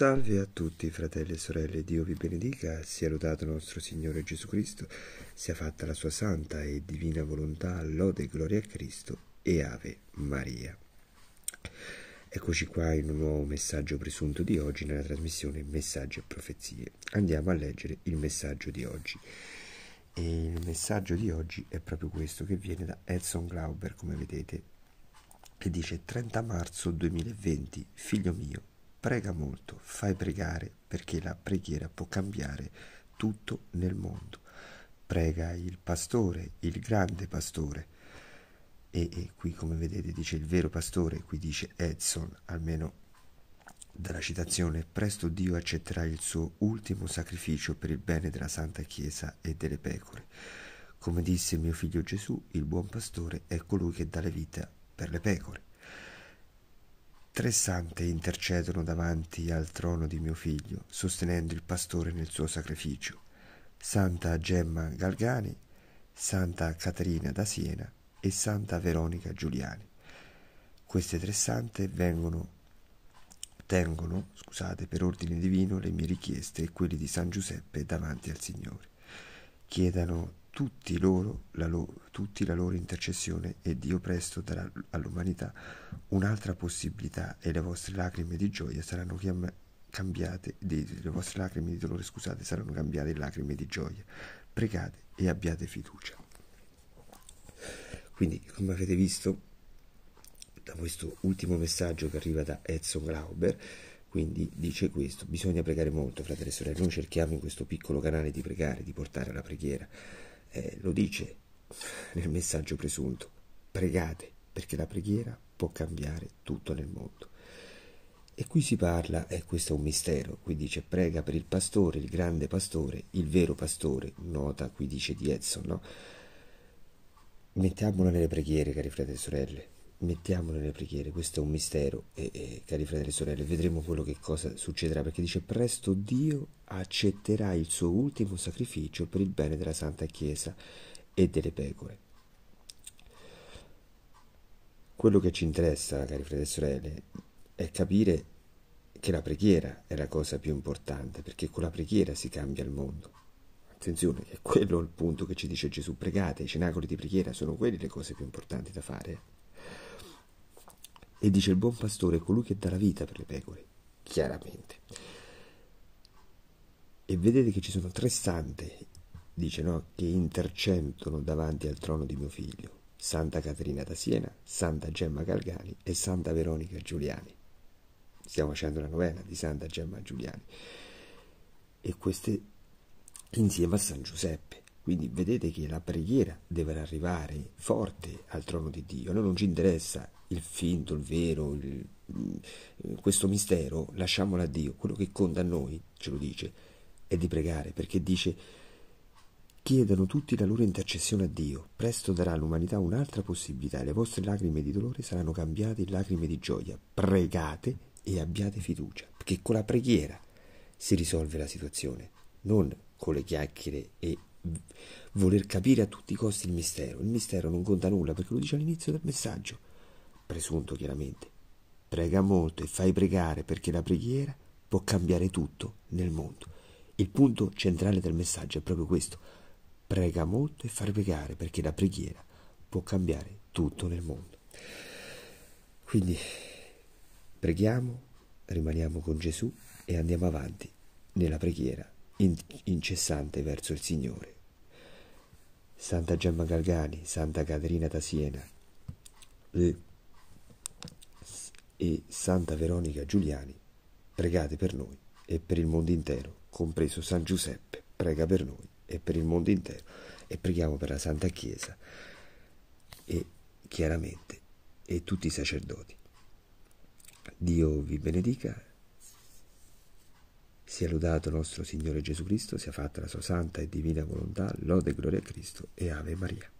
Salve a tutti fratelli e sorelle, Dio vi benedica, sia lodato nostro Signore Gesù Cristo, sia fatta la sua santa e divina volontà, lode e gloria a Cristo e Ave Maria. Eccoci qua in un nuovo messaggio presunto di oggi nella trasmissione Messaggi e Profezie. Andiamo a leggere il messaggio di oggi. E il messaggio di oggi è proprio questo che viene da Edson Glauber, come vedete, che dice 30 marzo 2020, figlio mio, Prega molto, fai pregare perché la preghiera può cambiare tutto nel mondo. Prega il pastore, il grande pastore. E, e qui come vedete dice il vero pastore, qui dice Edson, almeno dalla citazione, presto Dio accetterà il suo ultimo sacrificio per il bene della Santa Chiesa e delle pecore. Come disse mio figlio Gesù, il buon pastore è colui che dà la vita per le pecore. Tre sante intercedono davanti al trono di mio figlio, sostenendo il pastore nel suo sacrificio. Santa Gemma Galgani, Santa Caterina da Siena e Santa Veronica Giuliani. Queste tre sante vengono, tengono scusate, per ordine divino le mie richieste e quelle di San Giuseppe davanti al Signore. Chiedano tutti, loro, la loro, tutti la loro intercessione e Dio presto darà all'umanità un'altra possibilità e le vostre lacrime di gioia saranno cambiate, le vostre lacrime di dolore scusate saranno cambiate in lacrime di gioia. Pregate e abbiate fiducia. Quindi, come avete visto da questo ultimo messaggio che arriva da Edson Glauber, quindi dice questo, bisogna pregare molto, fratelli e sorelle, noi cerchiamo in questo piccolo canale di pregare, di portare la preghiera eh, lo dice nel messaggio presunto, pregate perché la preghiera può cambiare tutto nel mondo. E qui si parla, e eh, questo è un mistero, qui dice prega per il pastore, il grande pastore, il vero pastore, nota qui dice di Edson, no? Mettiamola nelle preghiere, cari fratelli e sorelle, mettiamo nelle preghiere, questo è un mistero e, e cari fratelli e sorelle, vedremo quello che cosa succederà perché dice presto Dio accetterà il suo ultimo sacrificio per il bene della Santa Chiesa e delle pecore. Quello che ci interessa, cari fratelli e sorelle, è capire che la preghiera è la cosa più importante perché con la preghiera si cambia il mondo. Attenzione, è quello il punto che ci dice Gesù, pregate, i cenacoli di preghiera sono quelli le cose più importanti da fare. E dice il buon pastore è colui che dà la vita per le pecore, chiaramente. E vedete che ci sono tre sante, dice no, che intercendono davanti al trono di mio figlio. Santa Caterina da Siena, Santa Gemma Galgani e Santa Veronica Giuliani. Stiamo facendo la novena di Santa Gemma Giuliani. E queste insieme a San Giuseppe. Quindi vedete che la preghiera deve arrivare forte al trono di Dio. A noi non ci interessa il finto, il vero, il, mm, questo mistero, lasciamolo a Dio. Quello che conta a noi, ce lo dice, è di pregare, perché dice chiedano tutti la loro intercessione a Dio. Presto darà all'umanità un'altra possibilità e le vostre lacrime di dolore saranno cambiate in lacrime di gioia. Pregate e abbiate fiducia, perché con la preghiera si risolve la situazione, non con le chiacchiere e voler capire a tutti i costi il mistero. Il mistero non conta nulla perché lo dice all'inizio del messaggio presunto chiaramente, prega molto e fai pregare perché la preghiera può cambiare tutto nel mondo. Il punto centrale del messaggio è proprio questo, prega molto e fai pregare perché la preghiera può cambiare tutto nel mondo. Quindi preghiamo, rimaniamo con Gesù e andiamo avanti nella preghiera incessante verso il Signore. Santa Gemma Galgani, Santa Caterina da Siena, e Santa Veronica Giuliani, pregate per noi e per il mondo intero, compreso San Giuseppe, prega per noi e per il mondo intero, e preghiamo per la Santa Chiesa e chiaramente e tutti i sacerdoti. Dio vi benedica. Sia lodato nostro Signore Gesù Cristo, sia fatta la sua santa e divina volontà, lode e gloria a Cristo e Ave Maria.